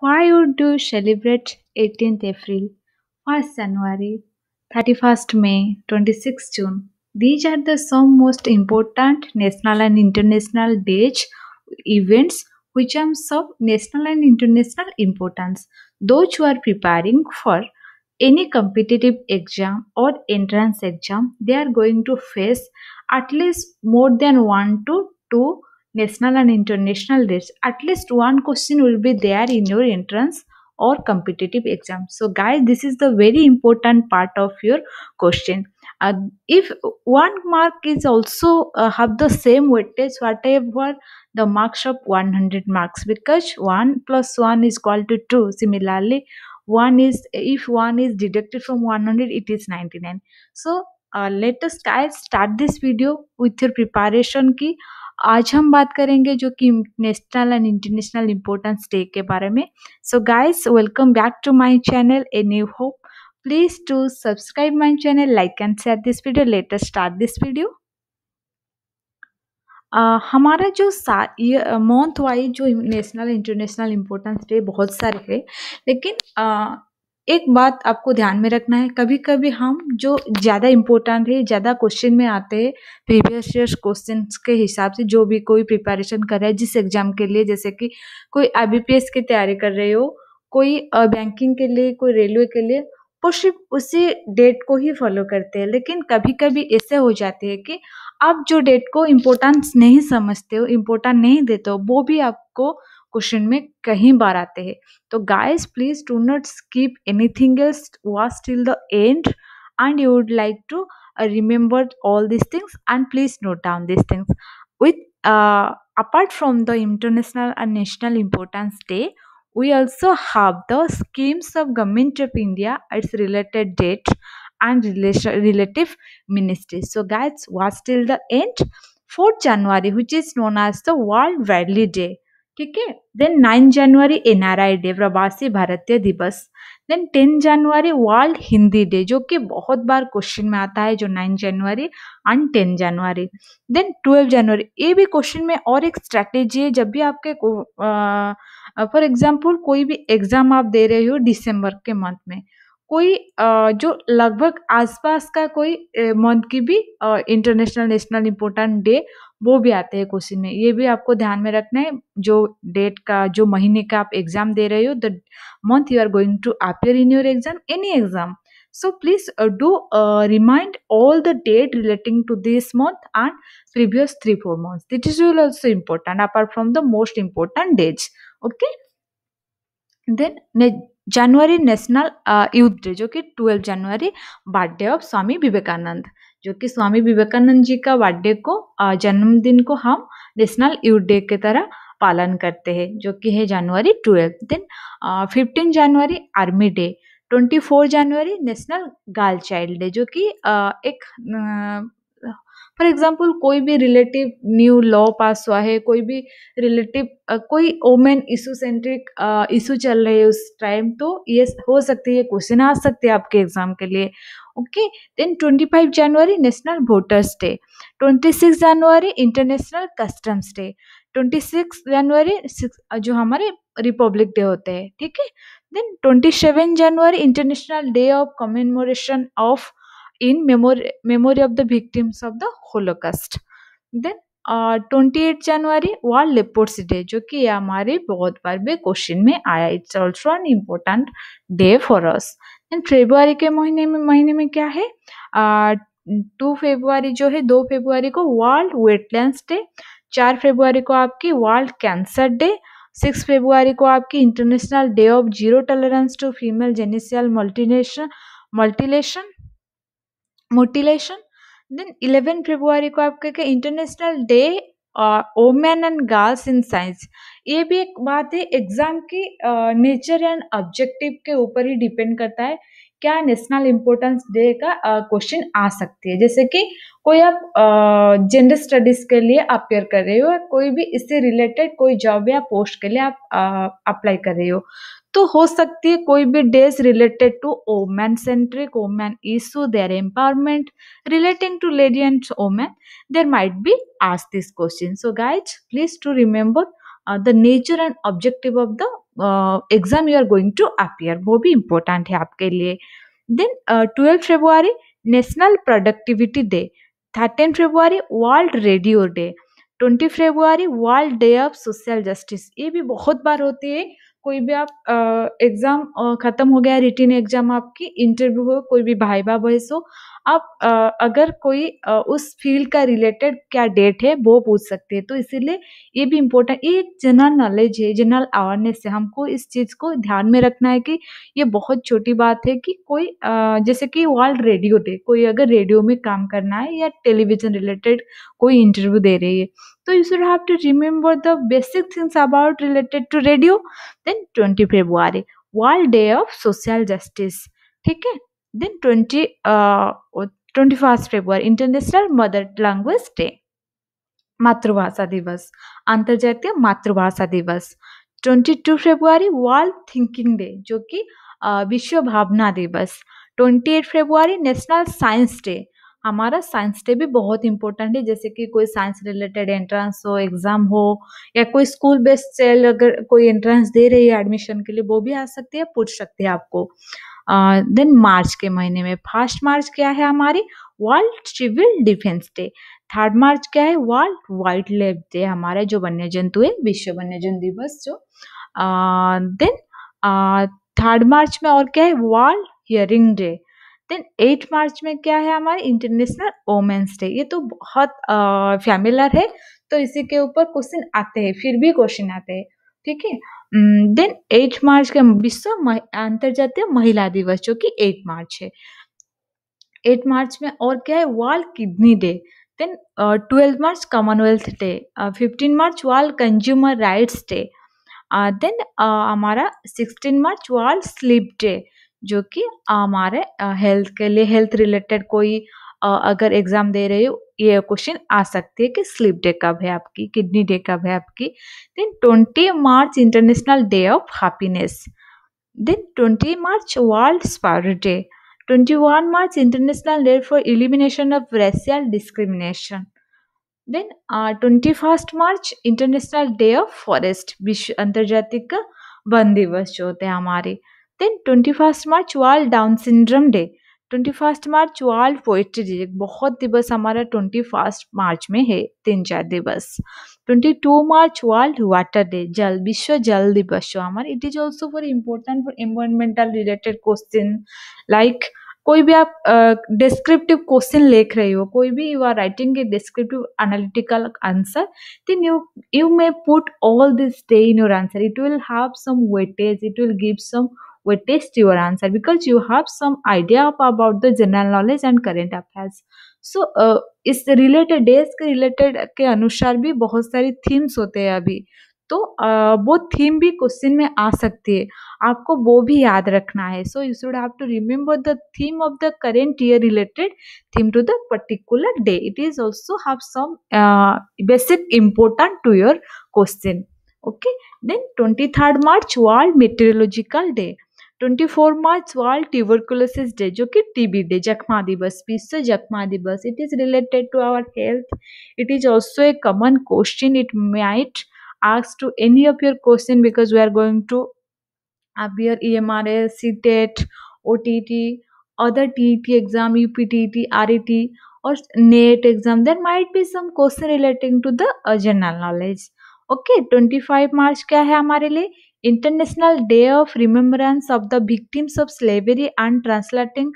Why would you celebrate 18th April, 1st January, 31st May, 26th June? These are the some most important national and international days, events which are of national and international importance. Those who are preparing for any competitive exam or entrance exam, they are going to face at least more than one to two national and international rates, at least one question will be there in your entrance or competitive exam. So guys, this is the very important part of your question. Uh, if one mark is also uh, have the same weightage, whatever the marks of 100 marks, because 1 plus 1 is equal to 2. Similarly, 1 is if 1 is deducted from 100, it is 99. So uh, let us guys start this video with your preparation key. आज हम बात करेंगे जो कि national and international importance day के बारे में so guys welcome back to my channel a new hope please to subscribe my channel like and share this video later start this video Uh, हमारा जो सा मंथ वाइज uh, जो national international importance day बहुत सारे है लेकिन uh, एक बात आपको ध्यान में रखना है कभी कभी हम जो ज़्यादा इम्पोर्टेंट है ज़्यादा क्वेश्चन में आते हैं प्रीवियस ईयर क्वेश्चन के हिसाब से जो भी कोई प्रिपरेशन कर रहा है जिस एग्ज़ाम के लिए जैसे कि कोई आई की तैयारी कर रहे हो कोई बैंकिंग के लिए कोई रेलवे के लिए वो सिर्फ उसी डेट को ही फॉलो करते हैं लेकिन कभी कभी ऐसे हो जाते हैं कि आप जो डेट को इम्पोर्टेंस नहीं समझते हो इम्पोर्टेंट नहीं देते हो वो भी आपको क्वेश्चन में कहीं बार आते हैं तो guys please do not skip anything else watch till the end and you would like to uh, remember all these things and please note down these things with uh, apart from the international and national importance day we also have the schemes of government of india its related date and related relative ministries so guys was till the end 4th january which is known as the world value day ठीक है then nine January N R I day Pravasi Bharatiya Divas then ten January world Hindi day जो कि बहुत बार question में आता है जो nine January and ten January then twelve January ये भी क्वेश्चन में और एक स्ट्रैटेजी है जब भी आपके फॉर एग्जाम्पल कोई भी एग्जाम आप दे रहे हो दिसंबर के मंथ में कोई जो लगभग आसपास का कोई मंथ की भी इंटरनेशनल नेशनल इम्पोर्टेंट डे वो भी आते हैं क्वेश्चन में ये भी आपको ध्यान में रखना है जो डेट का जो महीने का आप एग्जाम दे रहे हो the month you are going to appear in your exam any exam so please do remind all the date relating to this month and previous three four month that is you'll also important apart from the most important days okay then nine January national youth day जो कि twelve January birthday of Swami Vivekananda जो कि स्वामी विवेकानंद जी का birthday को जन्मदिन को हम national youth day की तरह पालन करते हैं जो कि है जनवरी ट्वेल्थ दिन fifteen January army day twenty four January national girl child day जो कि एक फॉर एग्जाम्पल कोई भी रिलेटिव न्यू लॉ पास हुआ है कोई भी रिलेटिव कोई ओमेन इशू सेंट्रिक इशू चल रहे है उस टाइम तो ये हो सकती है क्वेश्चन आ सकते हैं आपके एग्जाम के लिए okay then 25 January national voters day 26 January international customs day 26 January जो हमारे रिपब्लिक डे होते हैं ठीक है then 27 January international day of commemoration of in memory of the victims of the holocaust then twenty eight January world leprosy day जो कि हमारे बहुत बार भी क्वेश्चन में आया it's also an important day for us and February के महीने में महीने में क्या है टू फेब्रुआरी जो है दो फेब्रुआरी को वर्ल्ड वेटलैंड डे चार फेब्रुआरी को आपकी world cancer day six February को आपकी international day of zero tolerance to female genital multination multilation mutilation then eleven February को आपका क्या international day women and girls in science ये भी एक बात है एग्जाम की नेचर एंड ऑब्जेक्टिव के ऊपर ही डिपेंड करता है क्या नेशनल इम्पोर्टेंस डे का क्वेश्चन आ सकती है जैसे कि कोई आप जेंडर स्टडीज के लिए अपेयर कर रहे हो कोई भी इससे रिलेटेड कोई जॉब या पोस्ट के लिए आप अप्लाई कर रहे हो तो हो सकती है कोई भी days related to woman centric woman issue their empowerment relating to lady and woman there might be ask this question so guys please to remember the nature and objective of the exam you are going to going वो भी important है आपके लिए then twelfth February national productivity day thirteen February world radio day twenty February world day of social justice ये भी बहुत बार होती है कोई भी आप एग्ज़ाम uh, uh, ख़त्म हो गया रिटिन एग्ज़ाम आपकी इंटरव्यू हो कोई भी भाई बहस हो आप अगर कोई उस फील्ड का रिलेटेड क्या डेट है वो पूछ सकते हैं तो इसीलिए ये भी इम्पोर्टेंट ये एक जनरल नॉलेज है जनरल अवेयरनेस है हमको इस चीज़ को ध्यान में रखना है कि ये बहुत छोटी बात है कि कोई जैसे कि वर्ल्ड रेडियो डे कोई अगर रेडियो में काम करना है या टेलीविजन रिलेटेड कोई इंटरव्यू दे रही है तो you should have to remember the basic things about related to radio then twenty February world day of social justice ठीक है Then 20, uh, 21st February, International Mother Language Day. मातृभाषा दिवस antarjatiya मातृभाषा दिवस 22 february world thinking day jo ki विश्व भावना दिवस 28 फरवरी नेशनल साइंस डे हमारा साइंस डे भी बहुत इंपॉर्टेंट है जैसे कि कोई साइंस रिलेटेड एंट्रेंस हो एग्ज़ाम हो या कोई स्कूल बेस्ड सेल अगर कोई एंट्रेंस दे रही है एडमिशन के लिए वो भी आ सकती है पूछ सकती है आपको देन मार्च के महीने में फर्स्ट मार्च क्या है हमारी world civil defence day third March क्या है वर्ल्ड वाइल्ड लाइफ डे हमारा जो वन्य जंतु है विश्व वन्य जंतु दिवस जो देन थर्ड मार्च में और क्या है world hearing day then eight March में क्या है हमारे इंटरनेशनल वोमेंस डे ये तो बहुत फैमिलर है तो इसी के ऊपर क्वेश्चन आते हैं फिर भी क्वेश्चन आते हैं ठीक है देन एट मार्च के विश्व अंतर्जातीय महिला दिवस जो कि एट मार्च है एट मार्च में और क्या है world kidney day then twelfth March commonwealth day fifteen March world consumer rights day then हमारा sixteen March world sleep day जो कि हमारे हेल्थ के लिए हेल्थ रिलेटेड कोई अगर एग्जाम दे रहे हो ये क्वेश्चन आ सकती है कि स्लीप डे कब है आपकी किडनी डे कब है आपकी then twenty March international day of happiness then twenty March world sparrow day twenty one March international day for elimination of racial discrimination then twenty first March international day of forest विश्व अंतर्जातिक वन दिवस जो होते हैं हमारे then twenty first March world down syndrome day twenty first March world poetry day बहुत दिवस हमारा ट्वेंटी फर्स्ट मार्च में है तीन चार दिवस twenty two March world water day जल विश्व जल दिवस जो हमारे it is also for important for environmental related question like कोई भी आप डिस्क्रिप्टिव क्वेश्चन लिख रहे हो कोई भी you are writing a descriptive analytical answer then you you may put all this day in your answer it will have some weightage it will give some we test your answer because you have some idea about the general knowledge and current affairs so so, uh, इस related days के related के अनुसार भी बहुत सारी themes होते हैं अभी तो uh, वो थीम भी क्वेश्चन में आ सकती है आपको वो भी याद रखना है so you should have to remember the theme of the current year related theme to the particular day it is also have some basic important to your question okay then twenty third March world meteorological day twenty four March world tuberculosis day जो कि TB day जखमा दिवस विश्व जखमा दिवस it is related to our health it is also a common question it might ask to any of your question because we are going to अब your E M R S C TET O T T other T T exam U P T T R E T और NET exam there might be some question relating to the general knowledge okay twenty five March क्या है हमारे लिए International Day of Remembrance of the Victims of Slavery and Translating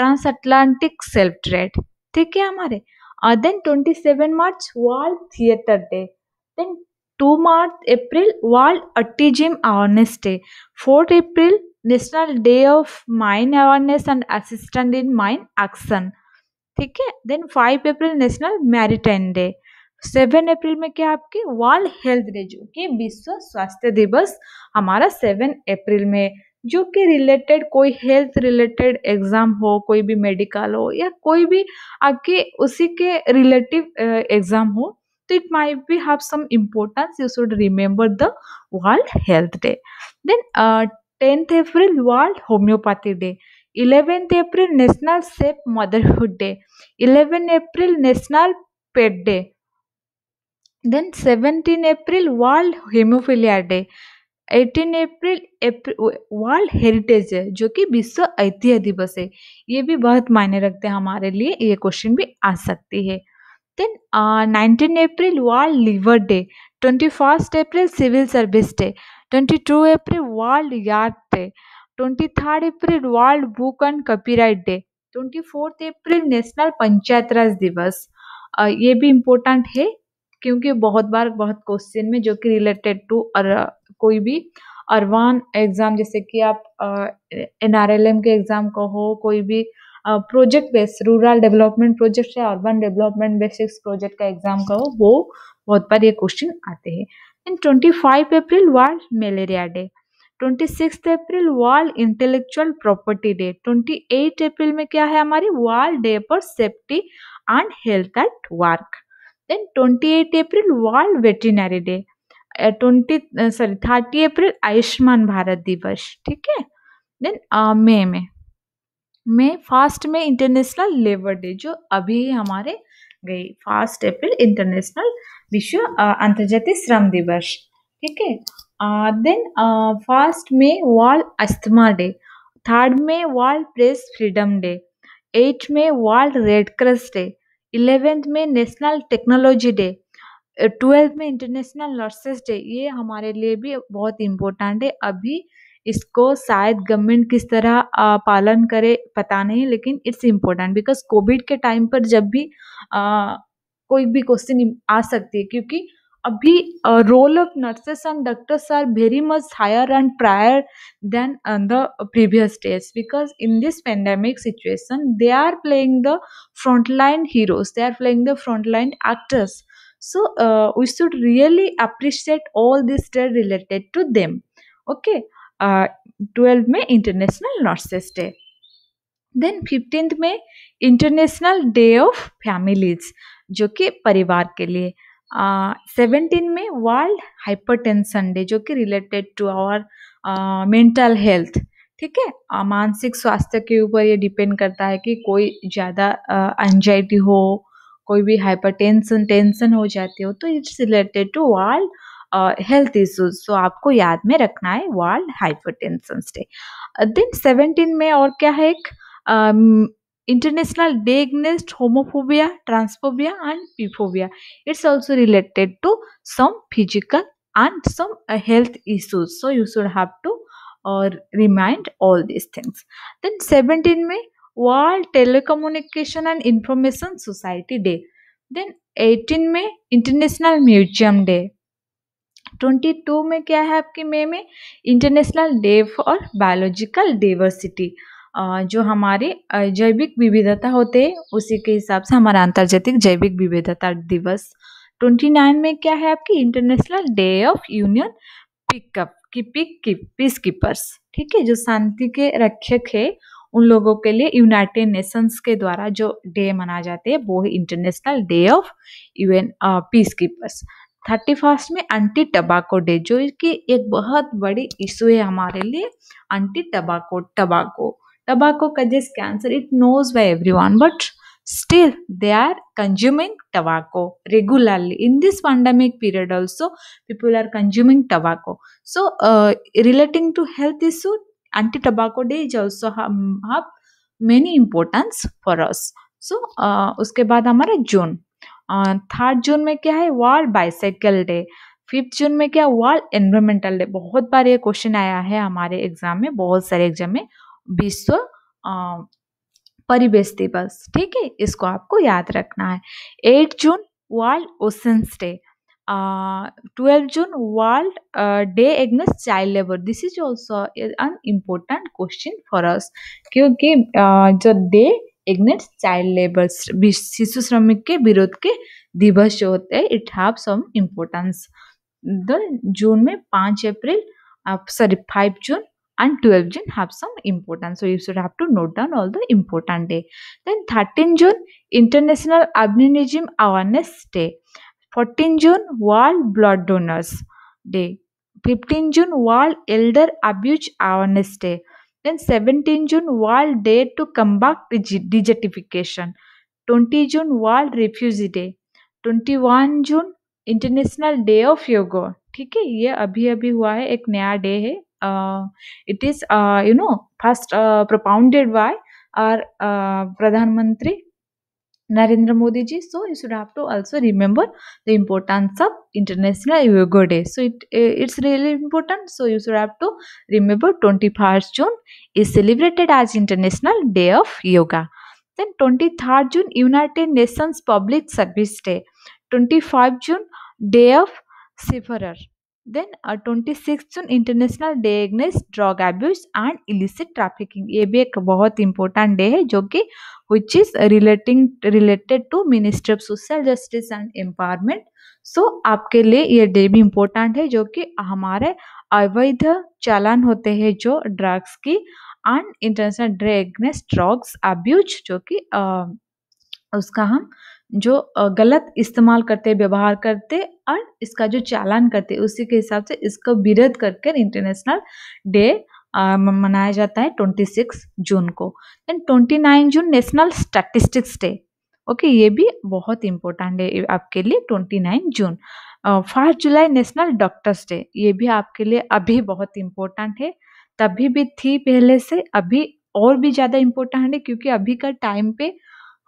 Transatlantic Self Trade ठीक है हमारे और then 27 March world theatre day then 2 March April world autism awareness day 4 April national day of mine awareness and assistant in mine action ठीक है then 5 April national maritime day seven April में क्या आपके world health day जो कि विश्व स्वास्थ्य दिवस हमारा सेवन अप्रैल में जो कि रिलेटेड कोई हेल्थ रिलेटेड एग्ज़ाम हो कोई भी मेडिकल हो या कोई भी आपके उसी के रिलेटिव एग्ज़ाम हो तो it might be have some importance you should remember the world health day then tenth April world homeopathy day eleventh April national safe motherhood day eleventh April national pet day then 17 april world hemophilia day 18 April world heritage है जो कि विश्व ऐतिह्य दिवस है ये भी बहुत मायने रखते हैं हमारे लिए ये क्वेश्चन भी आ सकती है then nineteen April world liver day twenty first April civil service day twenty two April world earth day twenty third April world book and copyright day twenty fourth April national panchayat Raj दिवस ये भी important है क्योंकि बहुत बार बहुत question में जो कि रिलेटेड टू कोई भी अरवान एग्ज़ाम जैसे कि आप एन आर एल एम के एग्ज़ाम कहो कोई भी project based rural development project या अर्बन डेवलपमेंट बेसिक्स प्रोजेक्ट का एग्ज़ाम कहो वो बहुत बार ये क्वेश्चन आते हैं and twenty five April world malaria day twenty six April world intellectual property day twenty eight April में क्या है हमारी world day for safety and health at work then 28 april world veterinary day twenty sorry thirty April Ayushman Bharat दिवस ठीक है then मई में May first May international labour day जो अभी हमारे गई फर्स्ट अप्रैल इंटरनेशनल विश्व अंतर्जातीय श्रम दिवस ठीक है then first May world asthma day third May world press freedom day eight May world red cross day eleventh May national technology day twelfth May international nurses day ये हमारे लिए भी बहुत इम्पोर्टेंट है अभी इसको शायद गवर्नमेंट किस तरह पालन करे पता नहीं लेकिन इट्स इम्पोर्टेंट बिकॉज कोविड के टाइम पर जब भी आ, कोई भी क्वेश्चन आ सकती है क्योंकि अभी role of nurses and doctors are very much higher and prior than the previous days because in this pandemic situation they are playing the frontline heroes they are playing the frontline actors so we should really appreciate all this day related to them okay twelfth May international nurses day then fifteenth May international day of families जो कि परिवार के लिए seventeen में world hypertension day जो कि related to our mental health ठीक है मानसिक स्वास्थ्य के ऊपर ये डिपेंड करता है कि कोई ज़्यादा एंजाइटी हो कोई भी हाइपर टेंशन टेंशन हो जाती हो तो it's related to world health issues so तो आपको याद में रखना है world hypertension day then seventeen May और क्या है एक International Day Against Homophobia, Transphobia and Biphobia. It's also related to some physical and some health issues. So you should have to or remind all these things. Then 17 May World Telecommunication and Information Society Day. Then 18 May International Museum Day. 22 में क्या है आपके मई में international day for biological diversity जो हमारे जैविक विविधता होते हैं उसी के हिसाब से हमारा अंतर्जातिक जैविक विविधता दिवस ट्वेंटी नाइन में क्या है आपकी international day of union pickup की पिक की पीस कीपर्स ठीक है जो शांति के रक्षक है उन लोगों के लिए यूनाइटेड नेशंस के द्वारा जो डे मनाए जाते हैं वो है international day of UN peacekeepers thirty first May anti tobacco day जो कि एक बहुत बड़ी इशू है हमारे लिए anti tobacco tobacco Tobacco causes cancer, it knows by everyone, but still they are consuming tobacco regularly. In this pandemic period also, people are consuming tobacco. So, uh, relating to health issue, anti-tobacco day is also have, have many importance for us. so, uh, uske baad hamara june third June में क्या है world bicycle day fifth June में क्या world environmental day बहुत बार ये question आया है हमारे एग्जाम में बहुत सारे एग्जाम में विश्व परिवेश दिवस ठीक है इसको आपको याद रखना है eight June world oceans day twelve June world day against child labour this is also an important question for us क्योंकि जो डे एग्नेस्ट चाइल्ड लेबर शिशु श्रमिक के विरोध के दिवस जो होते हैं it have some importance June में पाँच April sorry five June and 12 June have some importance. So you should have to note down all the important day. Then 13 June International Albinism Awareness Day. 14 June World Blood Donors Day. 15 June World Elder Abuse Awareness Day. Then 17 June World Day to Combat Desertification. 20 June World Refugee Day. 21 june international day of yoga ठीक है ये अभी अभी हुआ है एक नया day है it is you know first propounded by our Pradhan Mantri Narendra Modi ji. So you should have to also remember the importance of International Yoga Day. So it it's really important. So you should have to remember 21st June is celebrated as International Day of Yoga. Then 23rd June United Nations Public Service Day. 25 June Day of Severer. Then twenty six June international day against drug abuse and illicit trafficking ये भी एक बहुत important day है जो कि which is relating related to ministry of social justice and empowerment so आपके लिए ये डे भी इम्पोर्टेंट है जो कि हमारे अवैध चालान होते हैं जो ड्रग्स की and international day against drugs abuse जो कि उसका हम जो गलत इस्तेमाल करते व्यवहार करते और इसका जो चालान करते उसी के हिसाब से इसको विरोध करके इंटरनेशनल डे मनाया जाता है ट्वेंटी सिक्स जून को then twenty nine June national statistics day okay ये भी बहुत इम्पोर्टेंट है आपके लिए twenty nine June first July national doctors day ये भी आपके लिए अभी बहुत इम्पोर्टेंट है तभी भी थी पहले से अभी और भी ज़्यादा इम्पोर्टेंट है क्योंकि अभी का टाइम पे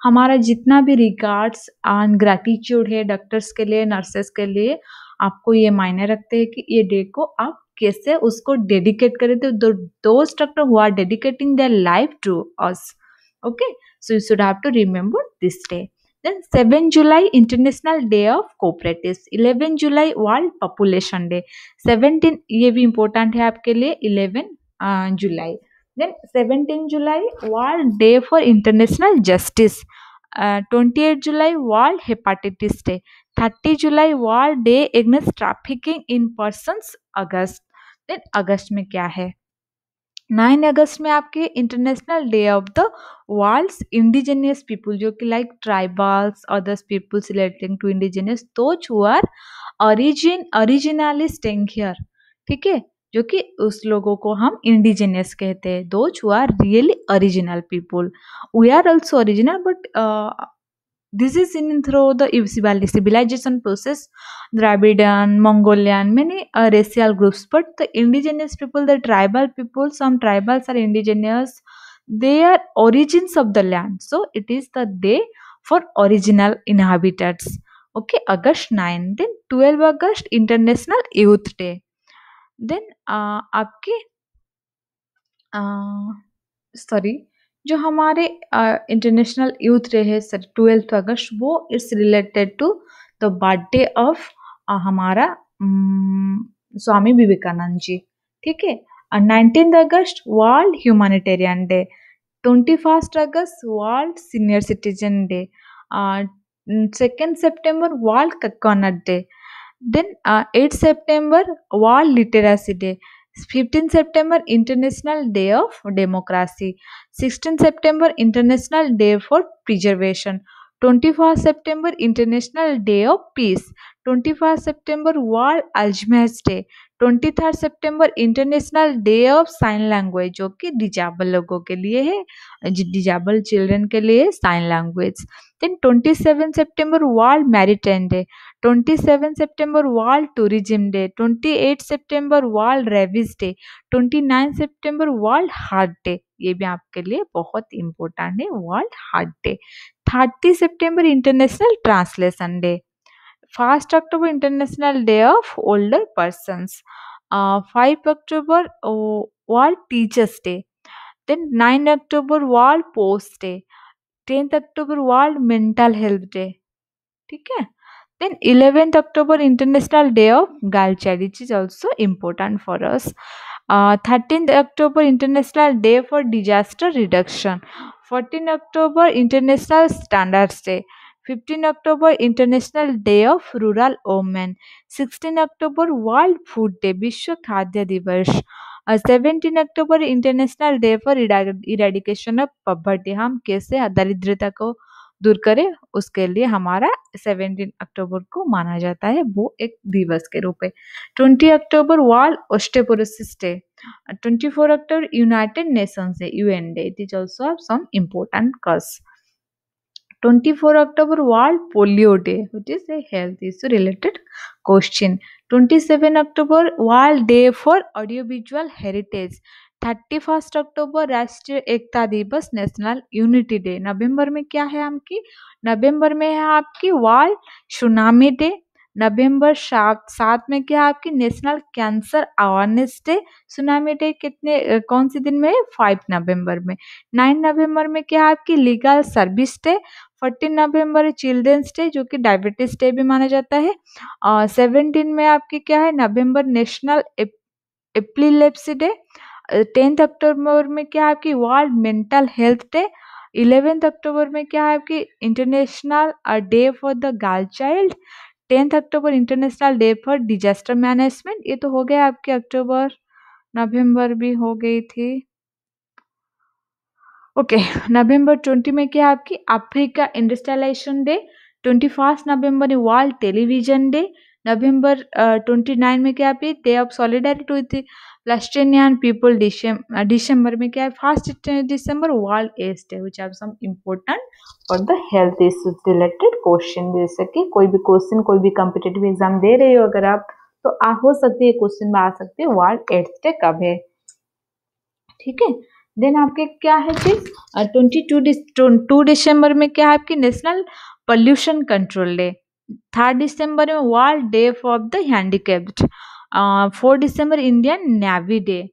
हमारा जितना भी रिगार्ड्स एंड ग्रैटिट्यूड है डॉक्टर्स के लिए नर्सेस के लिए आपको ये मायने रखते हैं कि ये डे को आप कैसे उसको डेडिकेट करें तो दो doctor who are dedicating their life to us okay so you should have to remember this day then seven July international day of Cooperatives, eleven July world population day seventeen ये भी important है आपके लिए eleven July uh, then 17 july world day for international justice uh, 28 july world hepatitis day 30 july world day against trafficking in persons August then August में क्या है nine August में आपके international day of the world's indigenous people जो कि like tribals others peoples relating to indigenous those are origin originally staying here ठीक है जो कि उस लोगों को हम इंडिजिनियस कहते हैं those you are really original people we are also original but this is in through the civilization process Dravidian Mongolian many racial groups but the indigenous people the tribal people some tribals are indigenous they are origin of the land so it is the day for original inhabitants okay August nine then twelve August international youth day then आपके sorry जो हमारे international youth day है sir twelfth August वो it's related to the birthday of हमारा स्वामी विवेकानंद जी ठीक है nineteen August world humanitarian day twenty first August world senior citizen day second September world corner day Then uh, 8 September World Literacy Day. 15 September International Day of Democracy. 16 September International Day for Preservation. 21st September International Day of Peace. 21st September World Alzheimer's Day. Twenty third September international day of sign language जो कि disable लोगों के लिए है disable children के लिए sign language then twenty seven September world maritime day twenty seven September world tourism day twenty eight September world rabies day twenty nine September world heart day ये भी आपके लिए बहुत इंपॉर्टेंट है world heart day thirty September international translation day First October International Day of Older Persons. Uh, 5 October oh, World Teachers Day. Then 9 October World Post Day. 10th October World Mental Health Day. okay? then 11th October International Day of Girl Charity is also important for us. Uh, 13th October International Day for Disaster Reduction. 14th October International Standards Day. Fifteen October international day of rural women sixteen October world food day विश्व खाद्य दिवस और 17 October international day for eradication of poverty हम कैसे दरिद्रता को दूर करें उसके लिए हमारा सेवेंटीन अक्टूबर को माना जाता है वो एक दिवस के रूप में twenty October world osteoporosis day four October United Nations day UN day it is also some important cause 24 October World Polio Day, which is a health issue related question. 27 October World Day for Audiovisual Heritage. 31 अक्टूबर राष्ट्रीय एकता दिवस national unity day नवंबर में क्या है आपकी नवंबर में है आपकी world tsunami day नवंबर सात सात में क्या है आपकी national cancer awareness day tsunami day कितने कौन से दिन में फाइव नवंबर में नाइन नवंबर में क्या है आपकी legal service day fourteen November children's day जो कि डायबिटीज डे भी माना जाता है और सेवनटीन में आपकी क्या है November national epilepsy day tenth October में क्या आपकी world mental health day eleventh October में क्या है आपकी international day for the girl child tenth October international day for disaster management ये तो हो गया आपके अक्टूबर नवंबर भी हो गई थी ओके नवंबर ट्वेंटी में क्या आपकी Africa industrialization day twenty first November world television day November twenty nine में क्या आपकी डे ऑफ सॉलिडारिटी हुई लस्टेनियन पीपल डिसम डिसम्बर में क्या है first December world AIDS day which are some important for the health issues related question जैसे कि कोई भी क्वेश्चन कोई भी कॉम्पिटेटिव एग्जाम दे रहे हो अगर आप तो आ हो सकती है क्वेश्चन में आ सकते हैं वर्ल्ड एड्स डे कब है ठीक है देन आपके क्या है चीज ट्वेंटी टू टू डिसम्बर में क्या है आपकी national pollution control day third December में world day for the handicapped four December Indian navy day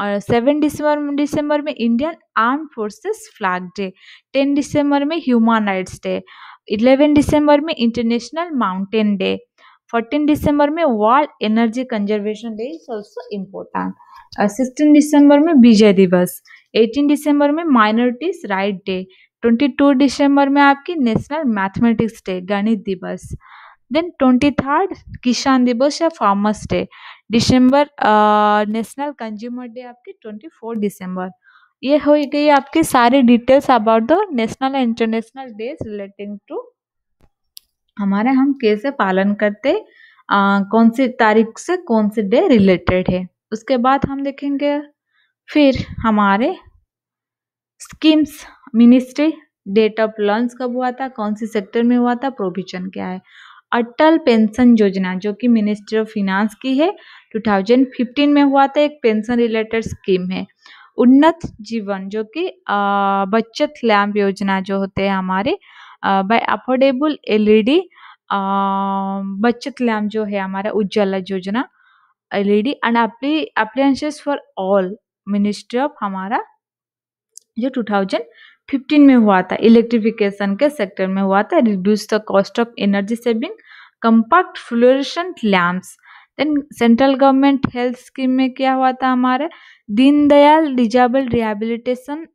और सेवन दिसंबर दिसंबर में Indian arm forces flag day ten December में human rights day eleven December में international mountain day fourteen December में world energy conservation day is also important sixteen December में Vijay Diwas eighteen December में minorities right day twenty two December में आपकी national mathematics day गणित दिवस Then 23rd, Kishan या Farmers Day. December national consumer day आपके 24 December ये हो गई आपके सारे details about the national and international days relating to हमारे हम कैसे पालन करते आ, कौन सी तारीख से कौन से डे रिलेटेड है उसके बाद हम देखेंगे फिर हमारे schemes ministry date of launch कब हुआ था कौन सी सेक्टर में हुआ था प्रोविजन क्या है अटल पेंशन योजना जो कि मिनिस्ट्री ऑफ फिनांस की है 2015 में हुआ था एक पेंशन रिलेटेड स्कीम है उन्नत जीवन जो कि बचत लैम्प योजना जो होते हैं हमारे by affordable LED Bachat lamp जो है हमारा Ujjwala Yojana LED and appliances for all ministry of हमारा जो फिफ्टीन में हुआ था इलेक्ट्रिफिकेशन के सेक्टर में हुआ था reduce the cost of energy saving compact fluorescent lamps then central government health scheme में क्या हुआ था हमारे दीनदयाल डिजाबल रिहेबिलिटेशन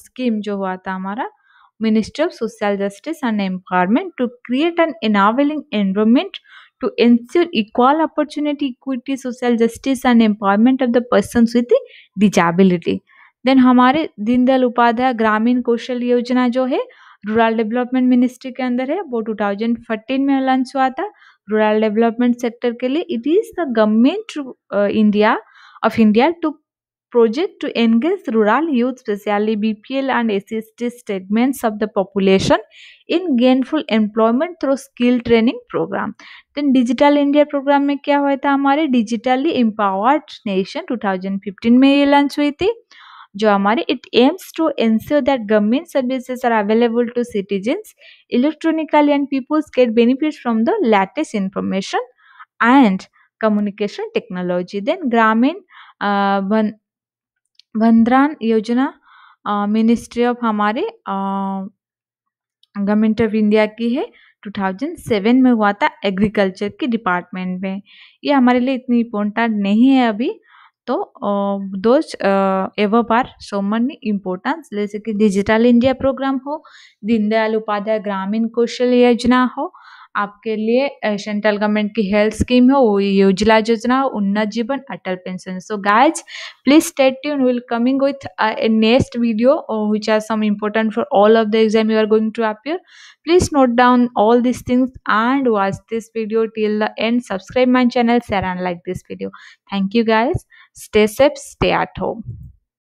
स्कीम जो हुआ था हमारा ministry of social justice and empowerment to create an enabling environment to ensure equal opportunity equity social justice and empowerment of the person with disability then हमारे दीनदयाल उपाध्याय ग्रामीण कौशल योजना जो है रूरल डेवलपमेंट मिनिस्ट्री के अंदर है वो टू थाउजेंड 2014 में लॉन्च हुआ था रूरल डेवलपमेंट सेक्टर के लिए it is the government India of India to project to engage rural youth specially L and S S T segment of the population in gainful employment through skill training programme then digital India programme में क्या हुआ था हमारे digitally empowered nation two thousand fifteen में ये launch हुई थी जो हमारे it aims to ensure that government services are available to citizens electronically and peoples gate benefit from the latest information and communication technology then Gramin uh, Yojana ministry of हमारे government of India की है 2007 में हुआ था एग्रीकल्चर के department में ये हमारे लिए इतनी इम्पोर्टेंट नहीं है अभी तो दोज एव आर सो मनी ઇમ્પોર્ટન્સ जैसे कि डिजिटल इंडिया प्रोग्राम हो दीनदयाल उपाध्याय ग्रामीण कौशल योजना हो आपके लिए सेंट्रल गवर्नमेंट की हेल्थ स्कीम हो उज्ज्वला योजना हो Unnat Jeevan Atal pension so guys please stay tuned will coming with next video which are some important for all of the exam you are going to appear please note down all this things and watch this video till the end subscribe my channel share and like this video thank you guys Stay safe, stay at home.